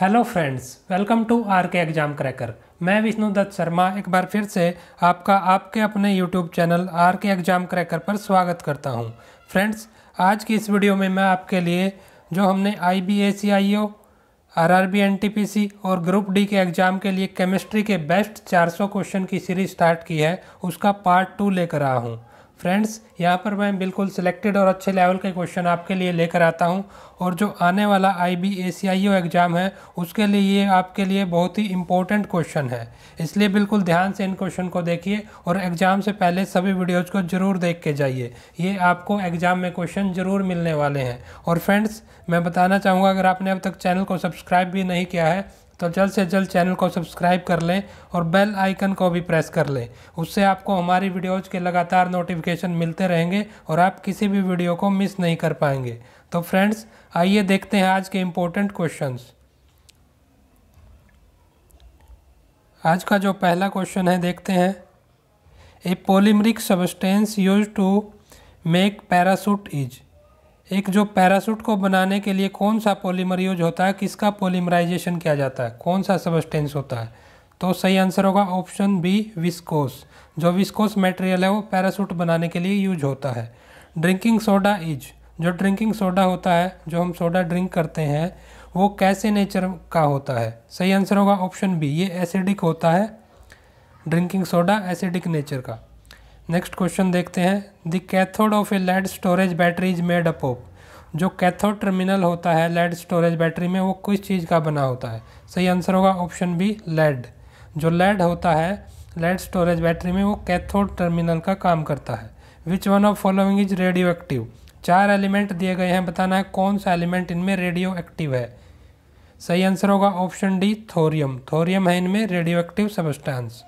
Hello friends welcome to R K exam cracker मैं विष्णु दत्त शर्मा एक बार फिर से आपका आपके अपने YouTube channel R K exam cracker पर स्वागत करता हूं फ्रेंड्स आज की इस वीडियो में मैं आपके लिए जो हमने I B A C I O R R B N T P C और ग्रुप डी के एग्ज़ाम के लिए केमिस्ट्री के बेस्ट 400 क्वेश्चन की सीरीज स्टार्ट की है उसका पार्ट टू लेकर आया हूँ फ्रेंड्स यहाँ पर मैं बिल्कुल सिलेक्टेड और अच्छे लेवल के क्वेश्चन आपके लिए लेकर आता हूँ और जो आने वाला आई B A C I O exam है उसके लिए ये आपके लिए बहुत ही इंपॉर्टेंट क्वेश्चन है इसलिए बिल्कुल ध्यान से इन क्वेश्चन को देखिए और एग्ज़ाम से पहले सभी वीडियोज़ को ज़रूर देख के जाइए ये आपको एग्ज़ाम में क्वेश्चन ज़रूर मिलने वाले हैं और फ्रेंड्स मैं बताना चाहूँगा अगर आपने अब तक चैनल को सब्सक्राइब भी नहीं किया है तो जल्द से जल्द चैनल को सब्सक्राइब कर लें और बेल आइकन को भी प्रेस कर लें उससे आपको हमारी वीडियोज़ के लगातार नोटिफिकेशन मिलते रहेंगे और आप किसी भी वीडियो को मिस नहीं कर पाएंगे तो फ्रेंड्स आइए देखते हैं आज के इम्पोर्टेंट क्वेश्चंस आज का जो पहला क्वेश्चन है देखते हैं a polymeric substance use to make parachute is एक जो पैरासूट को बनाने के लिए कौन सा पॉलीमर यूज होता है किसका पॉलीमराइजेशन किया जाता है कौन सा सबस्टेंस होता है तो सही आंसर होगा ऑप्शन बी विस्कोस जो विस्कोस मटेरियल है वो पैरासूट बनाने के लिए यूज होता है ड्रिंकिंग सोडा इज जो ड्रिंकिंग सोडा होता है जो हम सोडा ड्रिंक करते हैं वो कैसे नेचर का होता है सही आंसर होगा ऑप्शन बी ये एसिडिक होता है ड्रिंकिंग सोडा एसिडिक नेचर का नेक्स्ट क्वेश्चन देखते हैं the cathode of a lead storage battery is made up of जो कैथोड टर्मिनल होता है लेड स्टोरेज बैटरी में वो किस चीज़ का बना होता है सही आंसर होगा ऑप्शन बी लेड जो लेड होता है लेड स्टोरेज बैटरी में वो कैथोड टर्मिनल का काम करता है which one of following is radioactive चार एलिमेंट दिए गए हैं बताना है कौन सा एलिमेंट इनमें रेडियो एक्टिव है सही आंसर होगा ऑप्शन डी थोरियम थोरियम है इनमें radioactive substance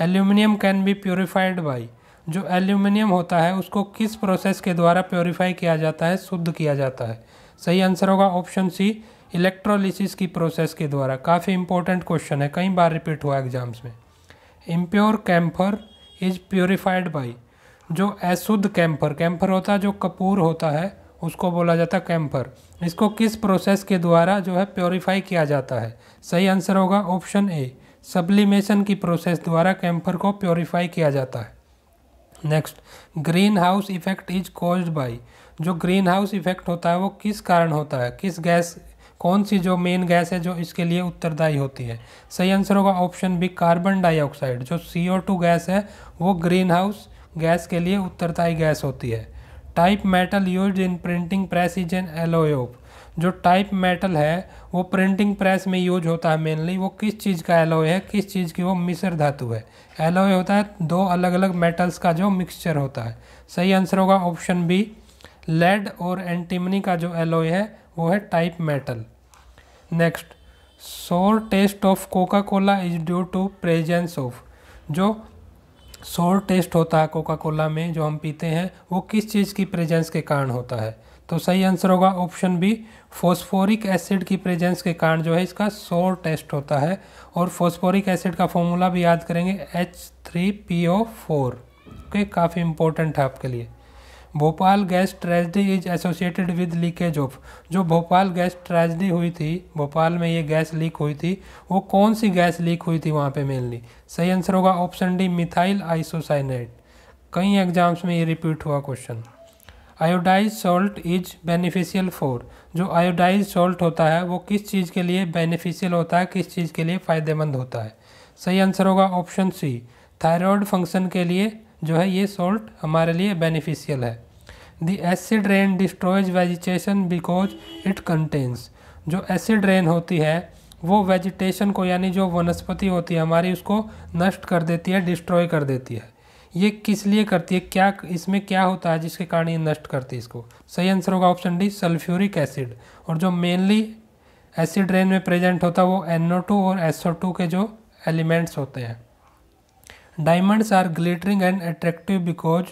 aluminium can be purified by जो एल्यूमिनियम होता है उसको किस प्रोसेस के द्वारा प्योरीफाई किया जाता है शुद्ध किया जाता है सही आंसर होगा ऑप्शन सी इलेक्ट्रोलिसिस की प्रोसेस के द्वारा काफ़ी इंपॉर्टेंट क्वेश्चन है कई बार रिपीट हुआ एग्जाम्स में impure camphor is purified by जो अशुद्ध कैम्फर कैम्फर होता है जो कपूर होता है उसको बोला जाता है कैम्फर इसको किस प्रोसेस के द्वारा जो है प्योरीफाई किया जाता है सही आंसर होगा ऑप्शन ए सब्लिमेशन की प्रोसेस द्वारा कैम्फर को प्योरीफाई किया जाता है next green house effect is cause by जो ग्रीन हाउस इफेक्ट होता है वो किस कारण होता है किस गैस कौन सी जो मेन गैस है जो इसके लिए उत्तरदायी होती है सही आंसर होगा ऑप्शन बी कार्बन डाइऑक्साइड जो सी गैस है वो ग्रीन हाउस गैस के लिए उत्तरदायी गैस होती है type metal use in printing press is an alloy of जो टाइप मेटल है वो प्रिंटिंग प्रेस में यूज होता है मेनली वो किस चीज़ का एलोए है किस चीज़ की वो मिश्र धातु है एलोए होता है दो अलग अलग मेटल्स का जो मिक्सचर होता है सही आंसर होगा ऑप्शन बी लेड और एंटीमनी का जो एलोए है वो है type metal next sour taste of coca cola is due to presence of जो सोर टेस्ट होता है कोका कोला में जो हम पीते हैं वो किस चीज़ की प्रेजेंस के कारण होता है तो सही आंसर होगा ऑप्शन बी फोस्फोरिक एसिड की प्रेजेंस के कारण जो है इसका सोर टेस्ट होता है और फोस्फोरिक एसिड का फॉर्मूला भी याद करेंगे H three P O four okay काफ़ी इंपॉर्टेंट है आपके लिए Bhopal gas tragedy is associated with leakage of जो भोपाल गैस ट्रेजडी हुई थी भोपाल में ये गैस लीक हुई थी वो कौन सी गैस लीक हुई थी वहाँ पे मेनली सही आंसर होगा ऑप्शन डी मिथाइल आइसोसाइनेट कई एग्जाम्स में ये रिपीट हुआ question iodise salt is beneficial for जो आयोडाइज सॉल्ट होता है वो किस चीज़ के लिए बेनिफिशियल होता है किस चीज़ के लिए फ़ायदेमंद होता है सही आंसर होगा ऑप्शन सी थायरॉयड फंक्शन के लिए जो है ये सॉल्ट हमारे लिए बेनिफिशियल है the acid rain destroys vegetation because it contains जो एसिड रेन होती है वो वेजिटेशन को यानी जो वनस्पति होती है हमारी उसको नष्ट कर देती है डिस्ट्रॉय कर देती है ये किस लिए करती है क्या इसमें क्या होता है जिसके कारण ये नष्ट करती है इसको सही आंसर होगा ऑप्शन डी सल्फ्यूरिक एसिड और जो मेनली एसिड रेन में प्रेजेंट होता है वो एनओ टू और एसओ के जो एलिमेंट्स होते हैं diamonds are glittering and attractive because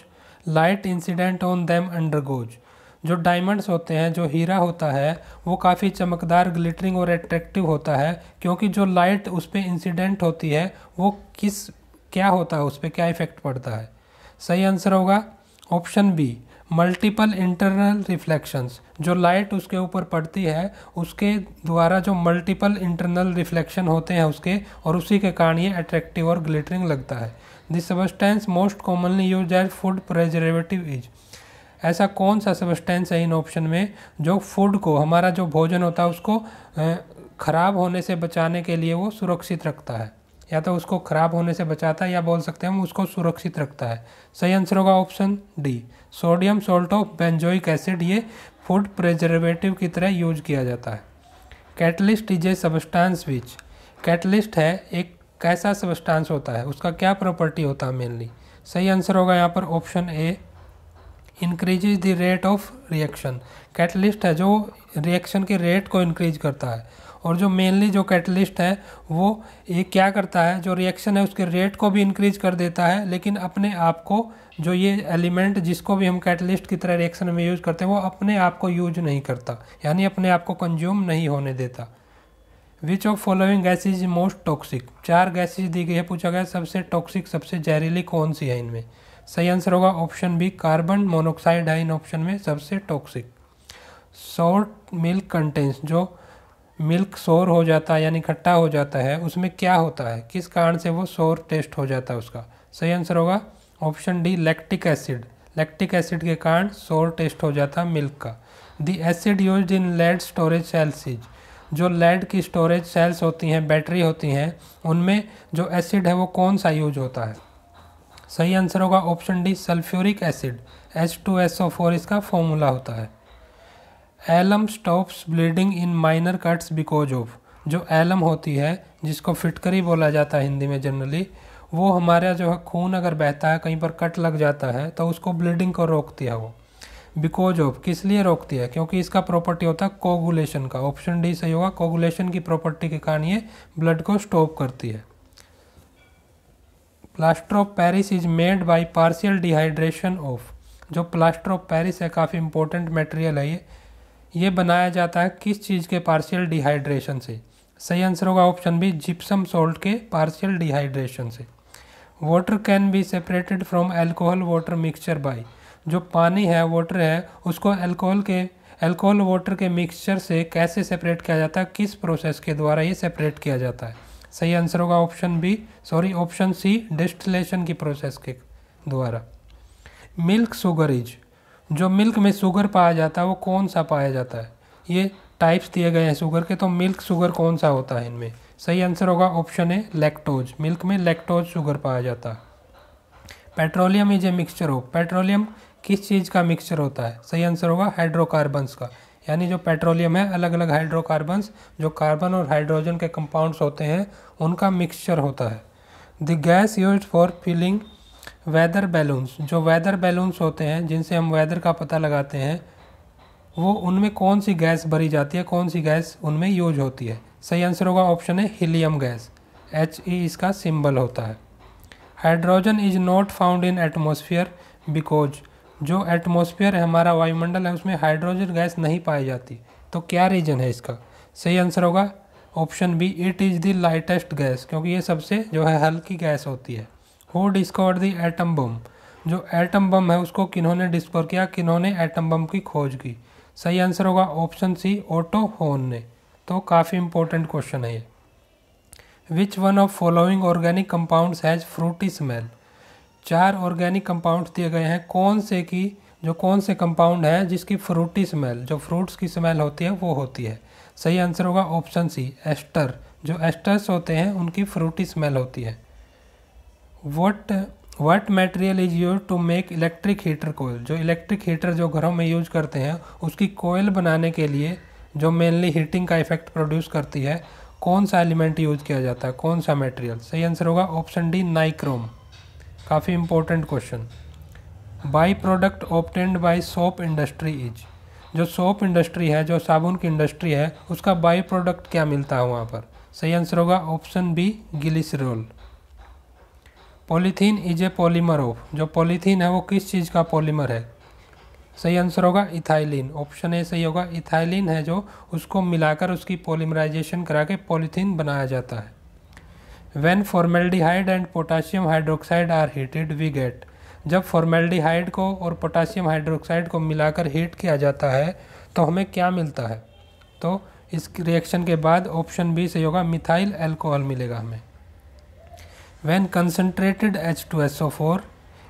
light incident on them undergoes जो डायमंड्स होते हैं जो हीरा होता है वो काफ़ी चमकदार ग्लिटरिंग और अट्रैक्टिव होता है क्योंकि जो लाइट उस पर इंसिडेंट होती है वो किस क्या होता है उस पर क्या इफेक्ट पड़ता है सही आंसर होगा option B multiple internal reflections जो लाइट उसके ऊपर पड़ती है उसके द्वारा जो मल्टीपल इंटरनल रिफ्लेक्शन होते हैं उसके और उसी के कारण ये अट्रैक्टिव और ग्लिटरिंग लगता है this substance most commonly use as food preservative is ऐसा कौन सा सबस्टेंस है इन ऑप्शन में जो फूड को हमारा जो भोजन होता है उसको ख़राब होने से बचाने के लिए वो सुरक्षित रखता है या तो उसको खराब होने से बचाता है या बोल सकते हैं हम उसको सुरक्षित रखता है सही आंसर होगा option D sodium salt of benzoic acid ये फूड प्रिजर्वेटिव की तरह यूज किया जाता है catalyst is a substance which catalyst है एक कैसा सबस्टांस होता है उसका क्या प्रॉपर्टी होता है मेनली सही आंसर होगा यहाँ पर option A increase the rate of reaction catalyst है जो रिएक्शन के रेट को इंक्रीज करता है और जो मेनली जो कैटलिस्ट है वो ये क्या करता है जो रिएक्शन है उसके रेट को भी इंक्रीज कर देता है लेकिन अपने आप को जो ये एलिमेंट जिसको भी हम कैटलिस्ट की तरह रिएक्शन में यूज़ करते हैं वो अपने आप को यूज नहीं करता यानी अपने आप को कंज्यूम नहीं होने देता which of following gas is most toxic चार गैसेज दी गई है पूछा गया सबसे टॉक्सिक सबसे जहरीली कौन सी है इनमें सही आंसर होगा ऑप्शन बी कार्बन मोनोक्साइड है इन ऑप्शन में सबसे टॉक्सिक सॉल्ट मिल्क कंटेंस जो मिल्क शोर हो जाता है यानी खट्टा हो जाता है उसमें क्या होता है किस कारण से वो शोर टेस्ट हो जाता है उसका सही आंसर होगा option D lactic acid lactic acid के कारण शोर टेस्ट हो जाता है मिल्क का the acid use in lead storage cells is जो लेड की स्टोरेज सेल्स होती हैं बैटरी होती हैं उनमें जो एसिड है वो कौन सा यूज होता है सही आंसर होगा option D sulphuric acid H two S O four इसका फॉर्मूला होता है alum stops bleeding in minor cuts because of जो एलम होती है जिसको फिटकरी बोला जाता है हिंदी में जनरली वो हमारा जो है खून अगर बहता है कहीं पर कट लग जाता है तो उसको ब्लीडिंग को रोकती है वो बिकॉज ऑफ किस लिए रोकती है क्योंकि इसका प्रॉपर्टी होता है कोगुलेशन का ऑप्शन डी सही होगा कोगुलेशन की प्रॉपर्टी के कारण ये ब्लड को स्टॉप करती है plaster of Paris is made by partial dehydration of जो प्लास्टर ऑफ पैरिस है काफ़ी इंपॉर्टेंट मटेरियल है ये ये बनाया जाता है किस चीज़ के पार्शियल डिहाइड्रेशन से सही आंसर होगा ऑप्शन बी जिप्सम सॉल्ट के पार्शियल डिहाइड्रेशन से water can be separated from alcohol water mixture by जो पानी है वाटर है उसको एल्कोहल के एल्कोहल वाटर के मिक्सचर से कैसे सेपरेट किया जाता है किस प्रोसेस के द्वारा ये सेपरेट किया जाता है सही आंसर होगा option B sorry option C distillation की प्रोसेस के द्वारा मिल्क शुगर इज जो मिल्क में शुगर पाया जाता है वो कौन सा पाया जाता है ये टाइप्स दिए गए हैं शुगर के तो मिल्क शुगर कौन सा होता है इनमें सही आंसर होगा ऑप्शन ए लैक्टोज मिल्क में लैक्टोज शुगर पाया जाता है पेट्रोलियम इज ए मिक्सचर हो पेट्रोलियम किस चीज़ का मिक्सचर होता है सही आंसर होगा हाइड्रोकार्बन्स का यानी जो पेट्रोलियम है अलग अलग हाइड्रोकार्बन्स जो कार्बन और हाइड्रोजन के कंपाउंड्स होते हैं उनका मिक्सचर होता है the gas use for filling weather balloons जो वेदर बैलून्स होते हैं जिनसे हम वेदर का पता लगाते हैं वो उनमें कौन सी गैस भरी जाती है कौन सी गैस उनमें यूज होती है सही आंसर होगा ऑप्शन है हीलियम गैस एच ई इसका सिंबल होता है hydrogen is not found in atmosphere because जो एटमोसफियर है हमारा वायुमंडल है उसमें हाइड्रोजन गैस नहीं पाई जाती तो क्या रीजन है इसका सही आंसर होगा option B it is the lightest gas क्योंकि ये सबसे जो है हल्की गैस होती है who discovered the atom bomb जो एटम बम है उसको किन्होंने डिस्कवर किया किन्होंने एटम बम की खोज की सही आंसर होगा ऑप्शन सी ऑटो होन ने तो काफ़ी इंपॉर्टेंट क्वेश्चन है ये which one of following organic compounds has fruity smell चार ऑर्गेनिक कंपाउंड्स दिए गए हैं कौन से की जो कौन से कंपाउंड है जिसकी फ्रूटी स्मेल जो फ्रूट्स की स्मेल होती है वो होती है सही आंसर होगा ऑप्शन सी एस्टर जो एस्टर्स होते हैं उनकी फ्रूटी स्मेल होती है what what material is use to make electric heater coil जो इलेक्ट्रिक हीटर जो घरों में यूज करते हैं उसकी कोयल बनाने के लिए जो मेनली हीटिंग का इफेक्ट प्रोड्यूस करती है कौन सा एलिमेंट यूज किया जाता है कौन सा मटेरियल सही आंसर होगा ऑप्शन डी नाइक्रोम काफ़ी important question by product obtained by soap industry is जो सोप इंडस्ट्री है जो साबुन की इंडस्ट्री है उसका बाई प्रोडक्ट क्या मिलता है वहाँ पर सही आंसर होगा option B glycerol polythene is a polymer of जो पॉलीथीन है वो किस चीज़ का पॉलीमर है सही आंसर होगा इथाइलिन ऑप्शन ए सही होगा इथाइलिन है जो उसको मिलाकर उसकी पॉलीमराइजेशन करा के पॉलीथीन बनाया जाता है when formaldehyde and potassium hydroxide are heated we get जब फॉर्मेल्डिहाइड को और पोटाशियम हाइड्रोक्साइड को मिलाकर हीट किया जाता है तो हमें क्या मिलता है तो इस रिएक्शन के बाद ऑप्शन बी सही होगा मिथाइल एल्कोहल मिलेगा हमें When concentrated H2SO4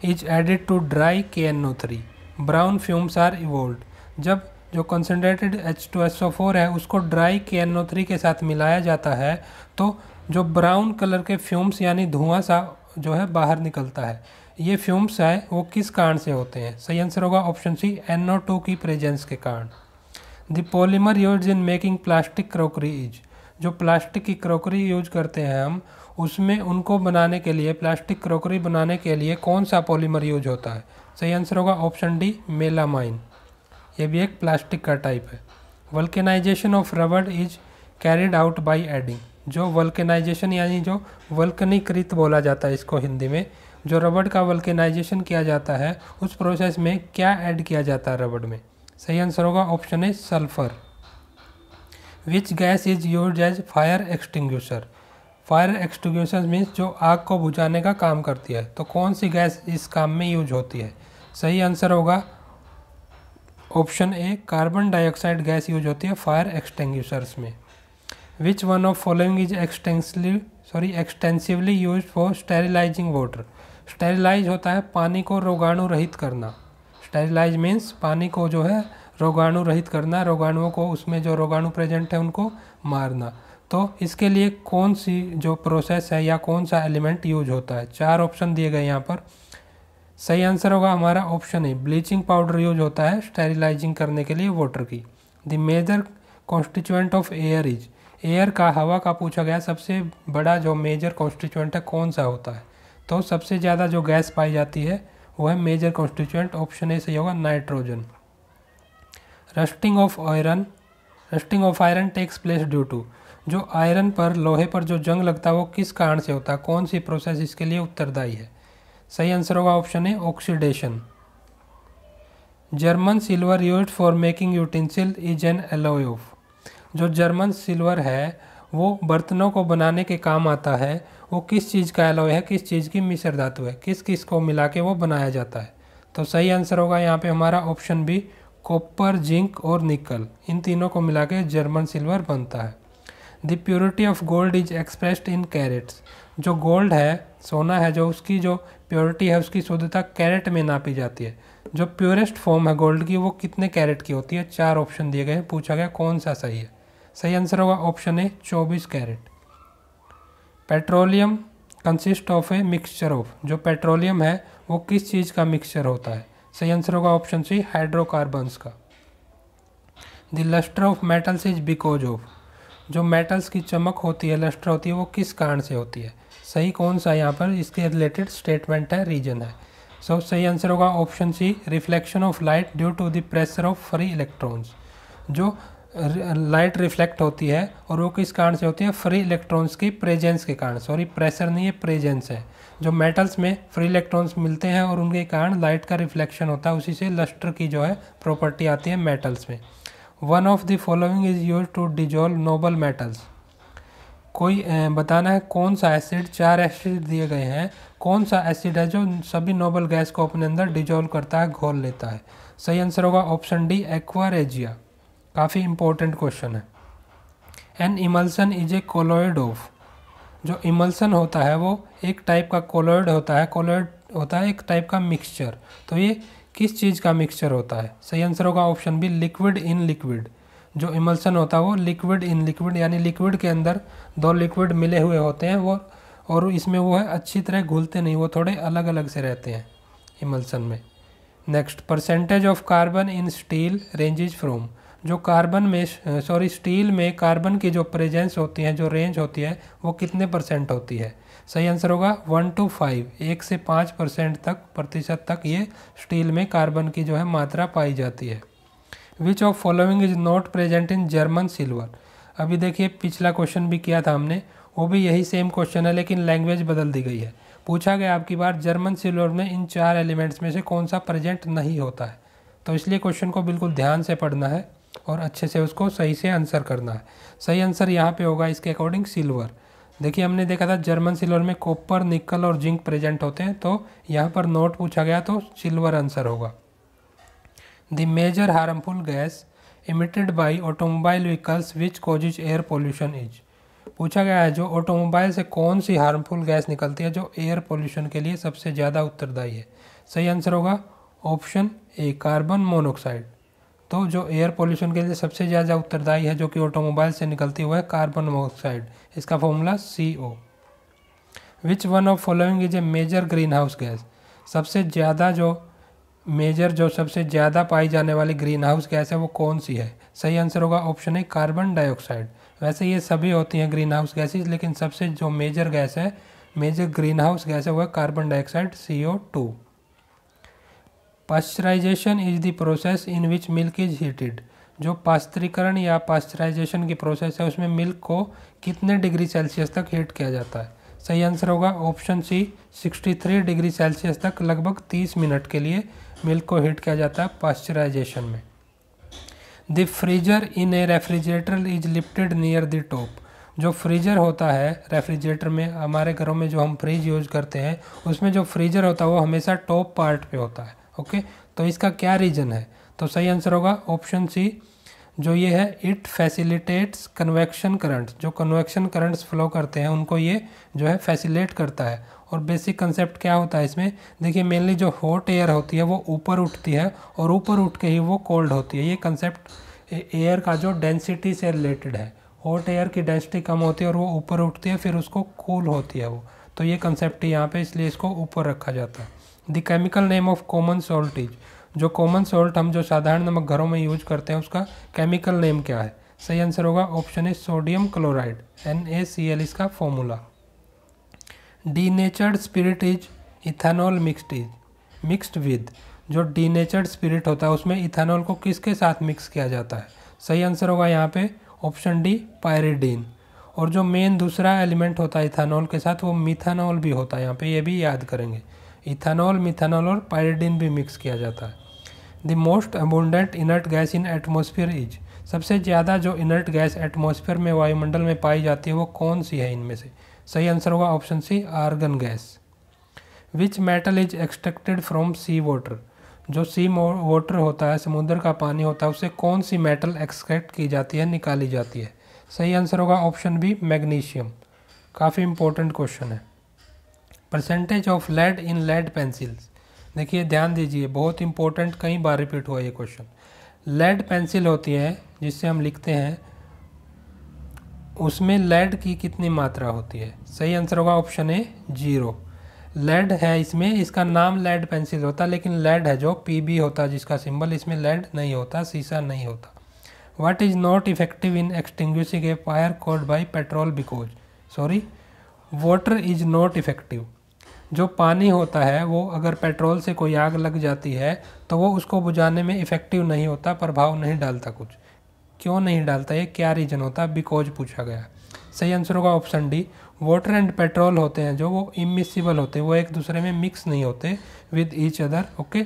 is added to dry KNO3, brown fumes are evolved. जब जो concentrated H two S O four है उसको ड्राई के एन ओ थ्री के साथ मिलाया जाता है तो जो ब्राउन कलर के फ्यूम्स यानी धुआं सा जो है बाहर निकलता है ये फ्यूम्स है वो किस कारण से होते हैं सही आंसर होगा option C N O two की प्रेजेंस के कारण the polymer use in making plastic crockery is जो प्लास्टिक की क्रोकरी यूज करते हैं हम उसमें उनको बनाने के लिए प्लास्टिक क्रॉकरी बनाने के लिए कौन सा पॉलीमर यूज होता है सही आंसर होगा ऑप्शन डी मेलामाइन ये भी एक प्लास्टिक का टाइप है वल्केनाइजेशन ऑफ रबड़ is carried out by adding जो वल्केनाइजेशन यानी जो वल्कनीकृत बोला जाता है इसको हिंदी में जो रबड़ का वल्केनाइजेशन किया जाता है उस प्रोसेस में क्या ऐड किया जाता है रबड़ में सही आंसर होगा option A sulphur which gas is use as fire extinguisher fire extinguisher means जो आग को बुझाने का काम करती है तो कौन सी गैस इस काम में यूज होती है सही आंसर होगा option A carbon dioxide gas use होती है फायर एक्सटेंग्यूशर्स में which one of following is extensely sorry extensively use for sterilising water sterilise होता है पानी को रोगाणु रहित करना स्टेरिलाइज मीन्स पानी को जो है रोगाणु रहित करना रोगाणुओं को उसमें जो रोगाणु प्रेजेंट है उनको मारना तो इसके लिए कौन सी जो प्रोसेस है या कौन सा एलिमेंट यूज होता है चार ऑप्शन दिए गए यहाँ पर सही आंसर होगा हमारा option A bleaching powder use होता है स्टेरिलाइजिंग करने के लिए वाटर की the major constituent of air is air का हवा का पूछा गया सबसे बड़ा जो मेजर कॉन्स्टिचुएंट है कौन सा होता है तो सबसे ज़्यादा जो गैस पाई जाती है वो है मेजर कॉन्स्टिचुएंट ऑप्शन ए सही होगा nitrogen rusting of iron rusting of iron takes place due to जो आयरन पर लोहे पर जो जंग लगता है वो किस कारण से होता है कौन सी प्रोसेस इसके लिए उत्तरदायी है सही आंसर होगा ऑप्शन है oxidation German silver use for making utensil is an alloy जो जर्मन सिल्वर है वो बर्तनों को बनाने के काम आता है वो किस चीज़ का एलोय है किस चीज़ की मिश्र धातु है किस किस को मिला के वो बनाया जाता है तो सही आंसर होगा यहाँ पे हमारा ऑप्शन बी कॉपर जिंक और निकल इन तीनों को मिला के जर्मन सिल्वर बनता है the purity of gold is expressed in carats जो गोल्ड है सोना है जो उसकी जो प्योरिटी है उसकी शुद्धता कैरेट में नापी जाती है जो प्योरेस्ट फॉर्म है गोल्ड की वो कितने कैरेट की होती है चार ऑप्शन दिए गए हैं पूछा गया कौन सा सही है सही आंसर होगा ऑप्शन ए चौबीस carat petroleum consist of a mixture of जो पेट्रोलियम है वो किस चीज़ का मिक्सचर होता है सही आंसर होगा ऑप्शन सी हाइड्रोकार्बन्स का the lustre of metals is because of जो मेटल्स की चमक होती है लस्टर होती है वो किस कारण से होती है सही कौन सा यहाँ पर इसके रिलेटेड स्टेटमेंट है रीजन है so, सही आंसर होगा option C reflection of light due to the pressure of free electrons जो लाइट रिफ्लेक्ट होती है और वो किस कारण से होती है फ्री इलेक्ट्रॉन्स की प्रेजेंस के कारण सॉरी प्रेशर नहीं है प्रेजेंस है जो मेटल्स में फ्री इलेक्ट्रॉन्स मिलते हैं और उनके कारण लाइट का रिफ्लेक्शन होता है उसी से लस्टर की जो है प्रॉपर्टी आती है मेटल्स में one of the following is use to dissolve noble metals कोई बताना है कौन सा एसिड चार एसिड दिए गए हैं कौन सा एसिड है जो सभी नोबल गैस को अपने अंदर डिजोल्व करता है घोल लेता है सही आंसर होगा ऑप्शन डी एक्वा काफ़ी इंपॉर्टेंट क्वेश्चन है an emulsion is a colloid of जो इमल्सन होता है वो एक टाइप का कोलोइड होता है कोलोइड होता है एक टाइप का मिक्सचर तो ये किस चीज़ का मिक्सचर होता है सही आंसर होगा option B liquid in liquid जो इमल्सन होता है वो लिक्विड इन लिक्विड यानी लिक्विड के अंदर दो लिक्विड मिले हुए होते हैं वो और इसमें वो है अच्छी तरह घुलते नहीं वो थोड़े अलग अलग से रहते हैं इमल्सन में next percentage of carbon in steel ranges from जो कार्बन में सॉरी स्टील में कार्बन की जो प्रेजेंस होती है जो रेंज होती है वो कितने परसेंट होती है सही आंसर होगा वन टू फाइव एक से पाँच परसेंट तक प्रतिशत तक ये स्टील में कार्बन की जो है मात्रा पाई जाती है which of following is not present in German silver अभी देखिए पिछला क्वेश्चन भी किया था हमने वो भी यही सेम क्वेश्चन है लेकिन लैंग्वेज बदल दी गई है पूछा गया आपकी बार जर्मन सिल्वर में इन चार एलिमेंट्स में से कौन सा प्रेजेंट नहीं होता है तो इसलिए क्वेश्चन को बिल्कुल ध्यान से पढ़ना है और अच्छे से उसको सही से आंसर करना है सही आंसर यहाँ पे होगा इसके अकॉर्डिंग सिल्वर देखिए हमने देखा था जर्मन सिल्वर में कॉपर निकल और जिंक प्रेजेंट होते हैं तो यहाँ पर नोट पूछा गया तो सिल्वर आंसर होगा the major harmful gas emitted by automobile vehicles which cause air pollution is पूछा गया है जो ऑटोमोबाइल से कौन सी हार्मफुल गैस निकलती है जो एयर पोल्यूशन के लिए सबसे ज़्यादा उत्तरदायी है सही आंसर होगा ऑप्शन ए कार्बन मोनोक्साइड तो जो एयर पोल्यूशन के लिए सबसे ज़्यादा उत्तरदायी है जो कि ऑटोमोबाइल से निकलती हुआ है कार्बन मोनोऑक्साइड इसका formula C O which one of following is a major green house gas सबसे ज़्यादा जो मेजर जो सबसे ज़्यादा पाई जाने वाली ग्रीन हाउस गैस है वो कौन सी है सही आंसर होगा ऑप्शन है कार्बन डाइऑक्साइड वैसे ये सभी होती हैं ग्रीन हाउस गैसेज लेकिन सबसे जो मेजर गैस है मेजर ग्रीन हाउस गैस है वह carbon dioxide C O two pasteurization is the process in which milk is heated जो पास्त्रीकरण या पास्चराइजेशन की प्रोसेस है उसमें मिल्क को कितने डिग्री सेल्सियस तक हीट किया जाता है सही आंसर होगा ऑप्शन सी 63 डिग्री सेल्सियस तक लगभग 30 मिनट के लिए मिल्क को हीट किया जाता है पास्चराइजेशन में the freezer in a refrigerator is lifted near the top जो फ्रीजर होता है रेफ्रिजरेटर में हमारे घरों में जो हम फ्रिज यूज करते हैं उसमें जो फ्रीजर होता है वो हमेशा टॉप पार्ट पे होता है ओके तो इसका क्या रीज़न है तो सही आंसर होगा ऑप्शन सी जो ये है इट फैसिलिटेट्स कन्वेक्शन करंट जो कन्वेक्शन करंट्स फ्लो करते हैं उनको ये जो है फैसिलेट करता है और बेसिक कंसेप्ट क्या होता है इसमें देखिए मेनली जो हॉट एयर होती है वो ऊपर उठती है और ऊपर उठ के ही वो कोल्ड होती है ये कंसेप्ट एयर का जो डेंसिटी से रिलेटेड है हॉट एयर की डेंसिटी कम होती है और वो ऊपर उठती है फिर उसको कूल cool होती है वो तो ये कंसेप्ट यहाँ पे इसलिए इसको ऊपर रखा जाता है the chemical name of common salt is जो कॉमन सॉल्ट हम जो साधारण नमक घरों में यूज करते हैं उसका केमिकल नेम क्या है सही आंसर होगा option A sodium chloride N A C L इसका formula denatured spirit is ethanol mixed is mixed with जो डी नेचर्ड स्पिरिट होता है उसमें इथानॉल को किसके साथ मिक्स किया जाता है सही आंसर होगा यहाँ पे ऑप्शन डी पायरेडीन और जो मेन दूसरा एलिमेंट होता है इथानॉल के साथ वो मिथानॉल भी होता है यहाँ पे ये भी याद करेंगे इथेनॉल मिथेनॉल और पायरेडिन भी मिक्स किया जाता है the most abundant inert gas in atmosphere is सबसे ज़्यादा जो इनर्ट गैस एटमोसफियर में वायुमंडल में पाई जाती है वो कौन सी है इनमें से सही आंसर होगा option C argon gas which metal is extracted from sea water जो सी वाटर होता है समुद्र का पानी होता है उससे कौन सी मेटल एक्सट्रैक्ट की जाती है निकाली जाती है सही आंसर होगा ऑप्शन बी मैग्नीशियम काफ़ी इंपॉर्टेंट क्वेश्चन है percentage of lead in lead pencils देखिए ध्यान दीजिए बहुत इंपॉर्टेंट कई बार रिपीट हुआ ये क्वेश्चन लेड पेंसिल होती है जिससे हम लिखते हैं उसमें लेड की कितनी मात्रा होती है सही आंसर होगा ऑप्शन ए जीरो लेड है इसमें इसका नाम लेड पेंसिल होता लेकिन लेड है जो पीबी होता जिसका सिंबल इसमें लेड नहीं होता शीशा नहीं होता what is not effective in extinguishing a fire caused by petrol because sorry water is not effective जो पानी होता है वो अगर पेट्रोल से कोई आग लग जाती है तो वो उसको बुझाने में इफ़ेक्टिव नहीं होता प्रभाव नहीं डालता कुछ क्यों नहीं डालता ये क्या रीज़न होता बिकॉज पूछा गया सही आंसर होगा option D water and petrol होते हैं जो वो इमिसिबल होते हैं वो एक दूसरे में मिक्स नहीं होते with each other okay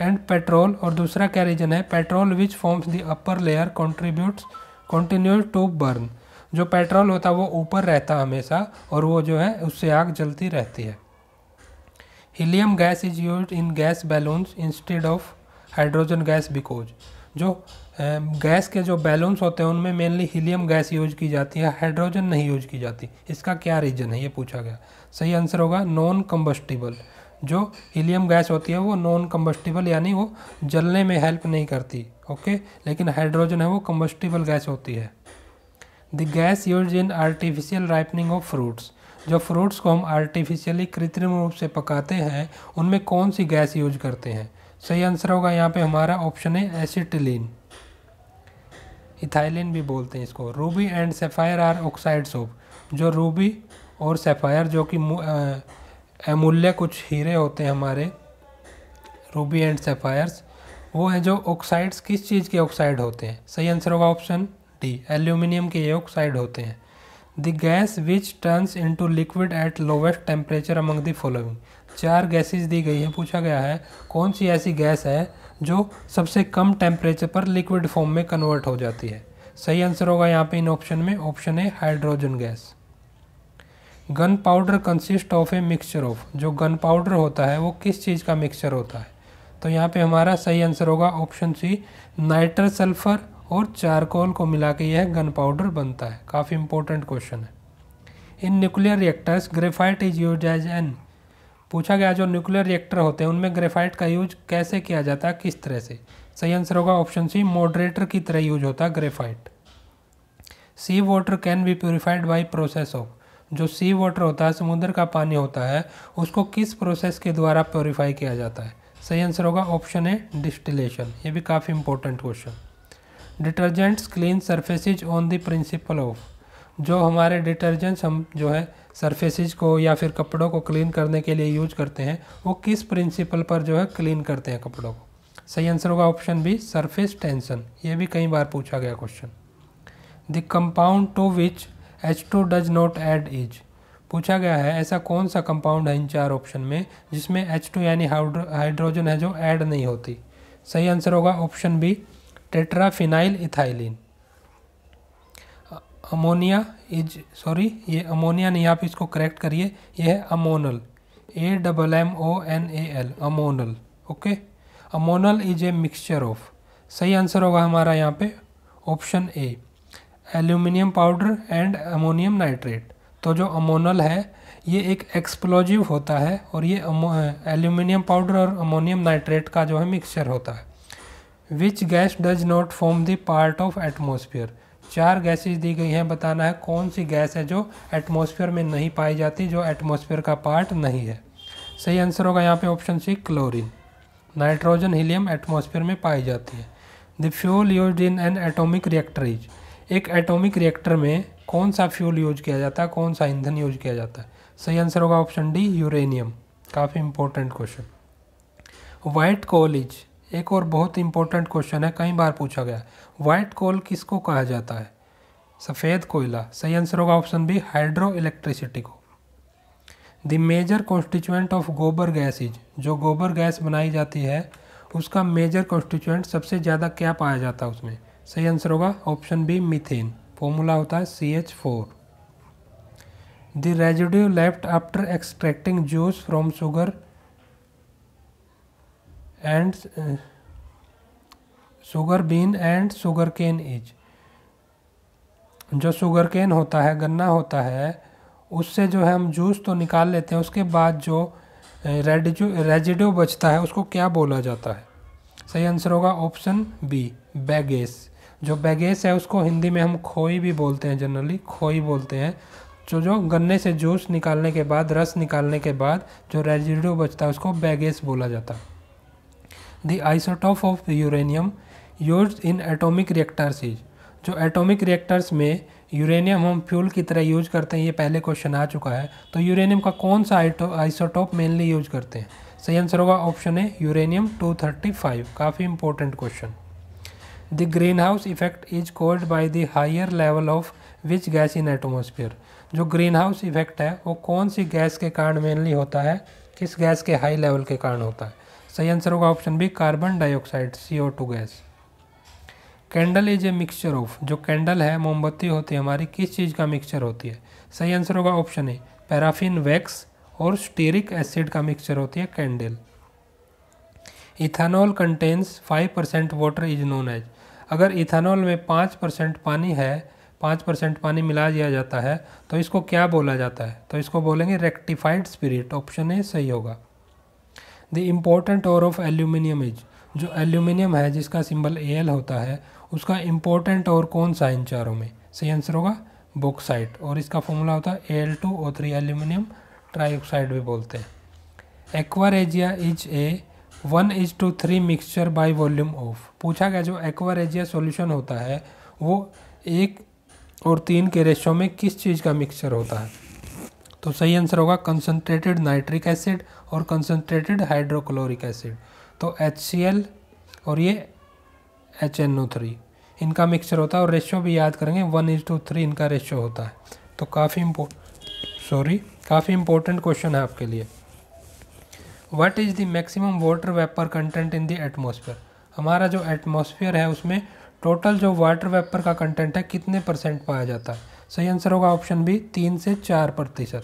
and petrol और दूसरा क्या रीजन है petrol which forms the upper layer contributes continue to burn जो पेट्रोल होता है वो ऊपर रहता हमेशा और वो जो है उससे आग जलती रहती है helium gas is use in gas balloons instead of hydrogen gas because जो गैस के जो बैलून्स होते हैं उनमें मेनली हीलियम गैस यूज की जाती है हाइड्रोजन नहीं यूज की जाती इसका क्या रीज़न है ये पूछा गया सही आंसर होगा नॉन कम्बस्टिबल जो हीलियम गैस होती है वो नॉन कम्बस्टिबल यानी वो जलने में हेल्प नहीं करती ओके लेकिन हाइड्रोजन है वो कम्बस्टिबल गैस होती है the gas use in artificial ripening of fruits जो फ्रूट्स को हम आर्टिफिशियली कृत्रिम रूप से पकाते हैं उनमें कौन सी गैस यूज करते हैं सही आंसर होगा यहाँ पे हमारा ऑप्शन है एसिटिलीन इथाइलिन भी बोलते हैं इसको ruby and sapphire are oxides of जो रूबी और सेफायर जो कि अमूल्य कुछ हीरे होते हैं हमारे रूबी एंड सेफायर्स वो हैं जो ऑक्साइड्स किस चीज़ के ऑक्साइड होते हैं सही आंसर होगा ऑप्शन डी एल्यूमिनियम के ये ऑक्साइड होते हैं the gas which turns into liquid at lowest temperature among the following चार गैसेस दी गई है पूछा गया है कौन सी ऐसी गैस है जो सबसे कम टेम्परेचर पर लिक्विड फॉर्म में कन्वर्ट हो जाती है सही आंसर होगा यहाँ पे इन ऑप्शन में ऑप्शन है hydrogen gas gun powder consist of a mixture of जो गन पाउडर होता है वो किस चीज़ का मिक्सचर होता है तो यहाँ पे हमारा सही आंसर होगा ऑप्शन सी नाइट्रस सल्फर और चारकोल को मिला के यह गन पाउडर बनता है काफ़ी इंपॉर्टेंट क्वेश्चन है in nuclear reactors graphite is use as an पूछा गया जो न्यूक्लियर रिएक्टर होते हैं उनमें ग्रेफाइट का यूज कैसे किया जाता है किस तरह से सही आंसर होगा ऑप्शन सी मॉडरेटर की तरह यूज होता है graphite sea water can be purified by process of जो सी वाटर होता है समुद्र का पानी होता है उसको किस प्रोसेस के द्वारा प्योरीफाई किया जाता है सही आंसर होगा ऑप्शन ए डिस्टिलेशन ये भी काफ़ी important question detergents clean surfaces on the principle of जो हमारे डिटर्जेंट्स हम जो है सरफेसिज को या फिर कपड़ों को क्लीन करने के लिए यूज करते हैं वो किस प्रिंसिपल पर जो है क्लीन करते हैं कपड़ों को सही आंसर होगा ऑप्शन बी सरफेस टेंशन ये भी कई बार पूछा गया question the compound to which H two does not add is पूछा गया है ऐसा कौन सा कंपाउंड है इन चार ऑप्शन में जिसमें एच टू यानी हाइड्रोजन है जो ऐड नहीं होती सही आंसर होगा option B tetraphenyl ethylene ammonia is sorry ये अमोनिया नहीं आप इसको करेक्ट करिए यह है ammonal A double M O N A L ammonal okay ammonal is a mixture of सही आंसर होगा हमारा यहाँ पे option A aluminium powder and ammonium nitrate तो जो अमोनल है ये एक एक्सप्लोजिव होता है और ये एल्यूमिनियम पाउडर और अमोनियम नाइट्रेट का जो है मिक्सचर होता है which gas does not form the part of atmosphere चार गैसेज दी गई हैं बताना है कौन सी गैस है जो एटमोसफियर में नहीं पाई जाती जो एटमोसफियर का पार्ट नहीं है सही आंसर होगा यहाँ पे option C chlorine nitrogen helium atmosphere में पाई जाती है the fuel use in an atomic reactor is एक एटोमिक रिएक्टर में कौन सा फ्यूल यूज किया जाता है कौन सा ईंधन यूज किया जाता है सही आंसर होगा ऑप्शन डी यूरेनियम काफ़ी important question white coal is एक और बहुत इंपॉर्टेंट क्वेश्चन है कई बार पूछा गया व्हाइट कोल किसको कहा जाता है सफ़ेद कोयला सही आंसर होगा ऑप्शन बी हाइड्रो इलेक्ट्रिसिटी को the major constituent of gobar gas is जो गोबर गैस बनाई जाती है उसका मेजर कॉन्स्टिचुएंट सबसे ज़्यादा क्या पाया जाता है उसमें सही आंसर होगा ऑप्शन बी मिथेन फॉर्मूला होता है C H four the residue left after extracting juice from sugar and sugar bean and sugar cane is जो शुगर केन होता है गन्ना होता है उससे जो है हम जूस तो निकाल लेते हैं उसके बाद जो रेडिजू uh, रेजिड्यू बचता है उसको क्या बोला जाता है सही आंसर होगा ऑप्शन बी बैगेस जो बैगेस है उसको हिंदी में हम खोई भी बोलते हैं जनरली खोई बोलते हैं जो जो गन्ने से जूस निकालने के बाद रस निकालने के बाद जो रेजिड बचता है उसको बैगेस बोला जाता है the isotope of uranium use in atomic reactors is जो एटॉमिक रिएक्टर्स में यूरेनियम हम फ्यूल की तरह यूज करते हैं ये पहले क्वेश्चन आ चुका है तो यूरेनियम का कौन सा आइसोटॉप मेनली यूज करते हैं सही आंसर होगा ऑप्शन है यूरेनियम 235 काफ़ी important question the green house effect is called by the higher level of which gas in atmosphere जो ग्रीन हाउस इफेक्ट है वो कौन सी गैस के कारण मेनली होता है किस गैस के हाई लेवल के कारण होता है सही आंसर होगा option B carbon dioxide two gas candle is a mixture of जो कैंडल है मोमबत्ती होती है हमारी किस चीज़ का मिक्सचर होती है सही आंसर होगा ऑप्शन ए पैराफिन वैक्स और स्टेरिक एसिड का मिक्सचर होती है candle ethanol contains five percent water is known as अगर इथानॉल में पाँच परसेंट पानी है पाँच परसेंट पानी मिला दिया जाता है तो इसको क्या बोला जाता है तो इसको बोलेंगे रेक्टिफाइड स्पिरिट ऑप्शन ए सही होगा the important ore of aluminium is जो एल्यूमिनियम है जिसका सिंबल ए एल होता है उसका इम्पोर्टेंट और कौन सा है इन चारों में सही आंसर होगा बॉक्साइट और इसका फॉर्मूला होता है A L two O three aluminium oxide भी बोलते हैं aqua regia is a one is to three mixture by volume of पूछा गया जो एक्वारेजिया सोल्यूशन होता है वो एक और तीन के रेशो में किस चीज़ का मिक्सचर होता है तो सही आंसर होगा कंसनट्रेटेड नाइट्रिक एसिड और कंसनट्रेटेड हाइड्रोक्लोरिक एसिड तो एच और ये एच इनका मिक्सचर होता है और रेशो भी याद करेंगे वन इज टू थ्री इनका रेशो होता है तो काफ़ी इम्पोर्ट सॉरी काफ़ी इम्पोर्टेंट क्वेश्चन है आपके लिए what is the maximum water vapour content in the atmosphere हमारा जो एटमॉस्फेयर है उसमें टोटल जो वाटर वेपर का कंटेंट है कितने परसेंट पाया जाता है सही आंसर होगा ऑप्शन बी तीन से चार प्रतिशत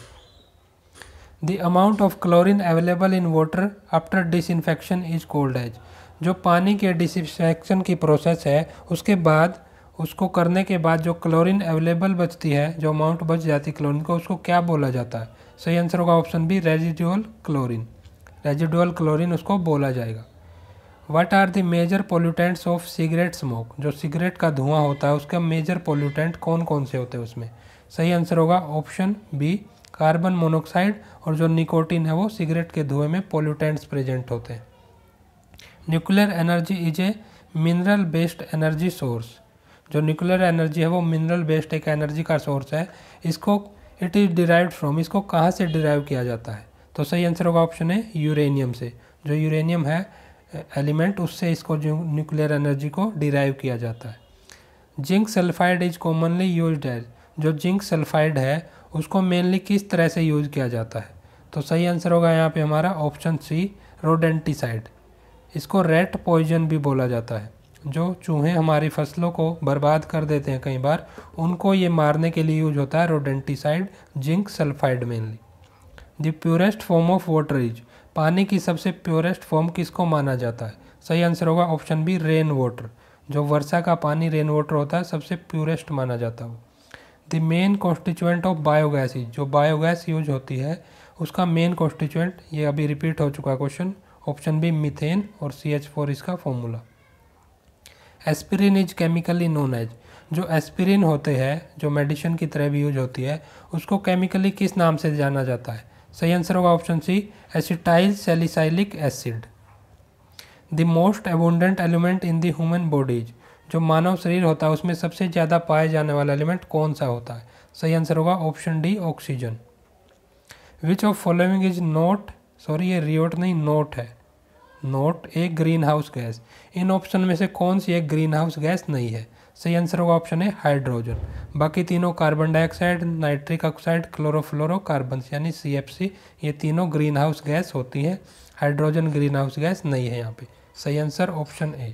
the amount of chlorine available in water after disinfection is called as जो पानी के डिसइनफेक्शन की प्रोसेस है उसके बाद उसको करने के बाद जो क्लोरिन अवेलेबल बचती है जो अमाउंट बच जाती है क्लोरिन को उसको क्या बोला जाता है सही आंसर होगा option B residual chlorine residual chlorine उसको बोला जाएगा what are the major pollutants of cigarette smoke जो सिगरेट का धुआं होता है उसका मेजर पोल्यूटेंट कौन कौन से होते हैं उसमें सही आंसर होगा ऑप्शन बी कार्बन मोनोक्साइड और जो निकोटिन है वो सिगरेट के धुएं में पोल्यूटेंट्स प्रेजेंट होते हैं nuclear energy is a mineral based energy source जो न्यूक्लियर एनर्जी है वो मिनरल बेस्ड एक एनर्जी का सोर्स है इसको इट इज़ डिराइव फ्रॉम इसको कहाँ से डिराइव किया जाता है तो सही आंसर होगा ऑप्शन है यूरेनियम से जो यूरेनियम है एलिमेंट उससे इसको न्यूक्लियर एनर्जी को डिराइव किया जाता है zinc sulphide is commonly use है जो जिंक सल्फाइड है उसको मेनली किस तरह से यूज किया जाता है तो सही आंसर होगा यहाँ पे हमारा ऑप्शन सी रोडेंटिसाइड इसको रेट पॉइजन भी बोला जाता है जो चूहे हमारी फसलों को बर्बाद कर देते हैं कई बार उनको ये मारने के लिए यूज होता है rodenticide zinc sulphide mainly the purest form of water is पानी की सबसे प्योरेस्ट फॉर्म किसको माना जाता है सही आंसर होगा ऑप्शन बी रेन वाटर जो वर्षा का पानी रेन वाटर होता है सबसे प्योरेस्ट माना जाता है the main constituent of biogas is जो बायोगैस यूज होती है उसका मेन कॉन्स्टिचुएंट ये अभी रिपीट हो चुका है क्वेश्चन ऑप्शन बी मिथेन और सी एच फोर इसका formula aspirin is chemically known as जो एस्पिरिन होते हैं जो मेडिसिन की तरह भी यूज होती है उसको केमिकली किस नाम से जाना जाता है सही आंसर होगा option C acetyl salicylic acid the most abundant element in the human bodies जो मानव शरीर होता है उसमें सबसे ज़्यादा पाया जाने वाला एलिमेंट कौन सा होता है सही आंसर होगा option D oxygen which of following is not sorry ये रियोट नहीं नोट है not a green house gas in option में से कौन सी एक ग्रीन हाउस गैस नहीं है सही आंसर होगा ऑप्शन है हाइड्रोजन बाकी तीनों carbon dioxide nitric oxide chlorofluorocarbon यानी सी ये तीनों ग्रीन हाउस गैस होती हैं हाइड्रोजन ग्रीन हाउस गैस नहीं है यहाँ पे सही answer option A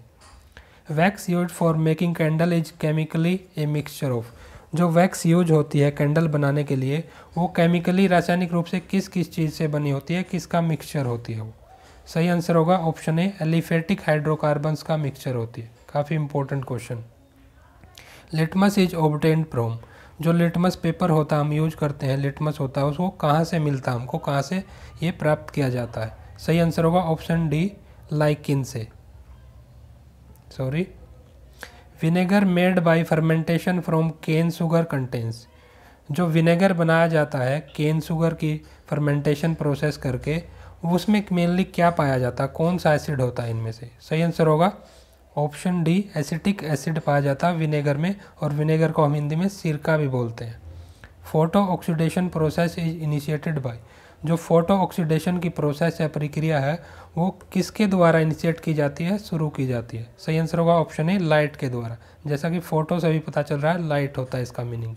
wax use for making candle is chemically a mixture of जो वैक्स यूज होती है कैंडल बनाने के लिए वो केमिकली रासायनिक रूप से किस किस चीज़ से बनी होती है किसका मिक्सचर होती है वो सही आंसर होगा ऑप्शन ए एलिफेटिक हाइड्रोकार्बन्स का मिक्सचर होती है काफ़ी important question litmus is obtained from जो लिटमस पेपर होता है हम यूज करते हैं लिटमस होता है उसको कहाँ से मिलता है हमको कहाँ से ये प्राप्त किया जाता है सही आंसर होगा ऑप्शन डी लाइकिन से sorry vinegar made by fermentation from cane sugar contains जो विनेगर बनाया जाता है केन शुगर की फर्मेंटेशन प्रोसेस करके उसमें मेनली क्या पाया जाता है कौन सा एसिड होता है इनमें से सही आंसर होगा ऑप्शन डी एसिटिक एसिड पाया जाता है विनेगर में और विनेगर को हम हिंदी में सिरका भी बोलते हैं photo oxidation process is initiated by जो फोटो ऑक्सीडेशन की प्रोसेस या प्रक्रिया है वो किसके द्वारा इनिशिएट की जाती है शुरू की जाती है सही आंसर होगा ऑप्शन ए लाइट के द्वारा जैसा कि फ़ोटो से भी पता चल रहा है लाइट होता है इसका मीनिंग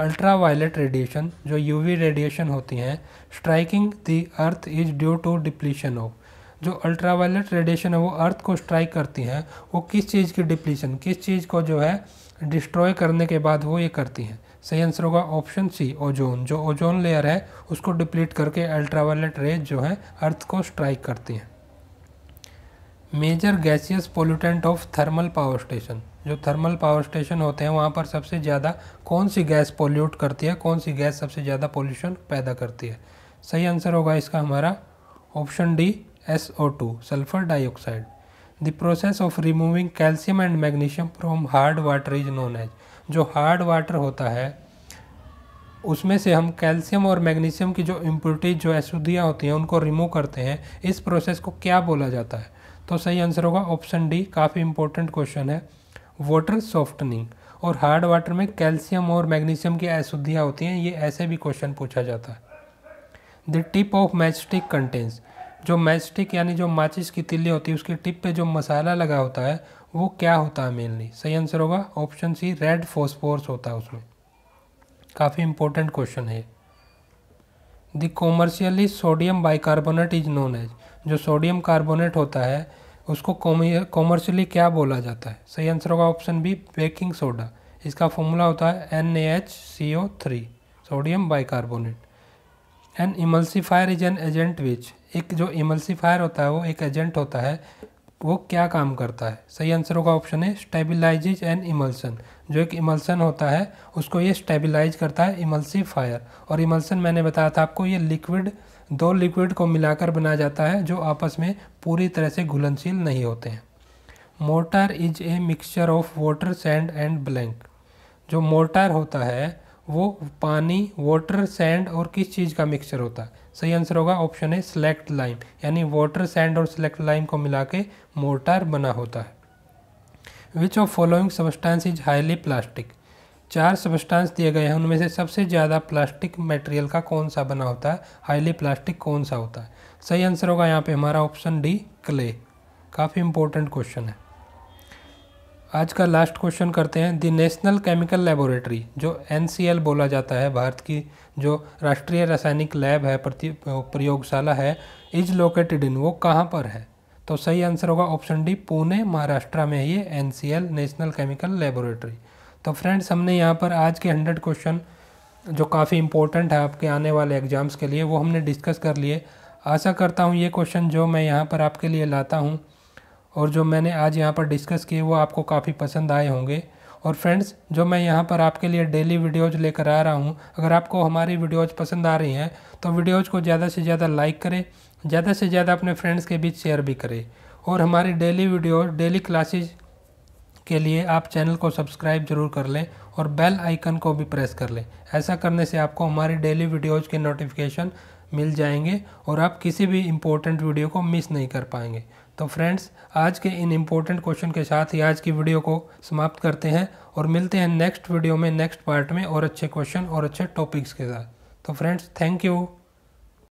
अल्ट्रा वायलेट रेडिएशन जो यूवी रेडिएशन होती हैं striking the earth is due to depletion of जो अल्ट्रावायलेट रेडिएशन है वो अर्थ को स्ट्राइक करती हैं वो किस चीज़ की डिप्लीशन किस चीज़ को जो है डिस्ट्रॉय करने के बाद वो ये करती हैं सही आंसर होगा ऑप्शन सी ओजोन जो ओजोन लेयर है उसको डिप्लीट करके अल्ट्रावायलेट रेज जो है अर्थ को स्ट्राइक करती हैं major gaseous pollutant of thermal power station जो थर्मल पावर स्टेशन होते हैं वहाँ पर सबसे ज़्यादा कौन सी गैस पोल्यूट करती है कौन सी गैस सबसे ज़्यादा पोल्यूशन पैदा करती है सही आंसर होगा इसका हमारा option D SO2 sulfur dioxide. The process of removing calcium and magnesium from hard water is known as जो हार्ड वाटर होता है उसमें से हम कैल्शियम और मैग्नीशियम की जो इम्प्योरिटीज जो अशुद्धियाँ होती हैं उनको रिमूव करते हैं इस प्रोसेस को क्या बोला जाता है तो सही आंसर होगा ऑप्शन डी काफ़ी इंपॉर्टेंट क्वेश्चन है वाटर सॉफ्टनिंग और हार्ड वाटर में कैल्शियम और मैग्नीशियम की अशुद्धियाँ होती हैं ये ऐसे भी क्वेश्चन पूछा जाता है the tip of match stick contains जो मैचस्टिक यानी जो माचिस की तिल्ली होती है उसकी टिप पे जो मसाला लगा होता है वो क्या होता है मेनली सही आंसर होगा ऑप्शन सी रेड फोस्फोर्स होता है उसमें काफ़ी इंपॉर्टेंट क्वेश्चन है the commercially sodium bicarbonate is known as जो सोडियम कार्बोनेट होता है उसको कॉमर्शियली क्या बोला जाता है सही आंसर होगा ऑप्शन बी बेकिंग सोडा इसका फॉर्मूला होता है N A H C O three sodium bicarbonate an emulsifier is an agent which एक जो इमल्सीफायर होता है वो एक एजेंट होता है वो क्या काम करता है सही आंसर होगा ऑप्शन है स्टेबिलाईज एंड इमल्सन जो एक इमल्सन होता है उसको ये स्टेबिलाइज करता है इमल्सीफायर और इमल्सन मैंने बताया था आपको ये लिक्विड दो लिक्विड को मिलाकर बनाया जाता है जो आपस में पूरी तरह से घुलनशील नहीं होते हैं mortar is a mixture of water sand and blank जो मोटर होता है वो पानी वाटर सैंड और किस चीज़ का मिक्सचर होता है सही आंसर होगा ऑप्शन है सिलेक्ट लाइम यानी वाटर सैंड और सिलेक्ट लाइम को मिला के मोर्टार बना होता है which of following substance is highly plastic चार सबस्टांस दिए गए हैं उनमें से सबसे ज़्यादा प्लास्टिक मटेरियल का कौन सा बना होता है हाईली प्लास्टिक कौन सा होता है सही आंसर होगा यहाँ पे हमारा ऑप्शन डी क्ले काफ़ी इंपॉर्टेंट क्वेश्चन है आज का लास्ट क्वेश्चन करते हैं द नेशनल केमिकल लेबोरेटरी जो एन बोला जाता है भारत की जो राष्ट्रीय रासायनिक लैब है प्रति प्रयोगशाला है इज लोकेटेड इन वो कहाँ पर है तो सही आंसर होगा ऑप्शन डी पुणे महाराष्ट्र में ही एन नेशनल केमिकल लेबोरेटरी तो फ्रेंड्स हमने यहाँ पर आज के हंड्रेड क्वेश्चन जो काफ़ी इंपॉर्टेंट है आपके आने वाले एग्जाम्स के लिए वो हमने डिस्कस कर लिए आशा करता हूँ ये क्वेश्चन जो मैं यहाँ पर आपके लिए लाता हूँ और जो मैंने आज यहाँ पर डिस्कस किए वो आपको काफ़ी पसंद आए होंगे और फ्रेंड्स जो मैं यहाँ पर आपके लिए डेली वीडियोज़ लेकर आ रहा हूँ अगर आपको हमारी वीडियोज़ पसंद आ रही हैं तो वीडियोज़ को ज़्यादा से ज़्यादा लाइक करें ज़्यादा से ज़्यादा अपने फ्रेंड्स के बीच शेयर भी करें और हमारी डेली वीडियो डेली क्लासेज के लिए आप चैनल को सब्सक्राइब जरूर कर लें और बेल आइकन को भी प्रेस कर लें ऐसा करने से आपको हमारी डेली वीडियोज़ के नोटिफिकेशन मिल जाएंगे और आप किसी भी इम्पोर्टेंट वीडियो को मिस नहीं कर पाएंगे तो फ्रेंड्स आज के इन इम्पोर्टेंट क्वेश्चन के साथ ही आज की वीडियो को समाप्त करते हैं और मिलते हैं नेक्स्ट वीडियो में नेक्स्ट पार्ट में और अच्छे क्वेश्चन और अच्छे टॉपिक्स के साथ तो फ्रेंड्स थैंक यू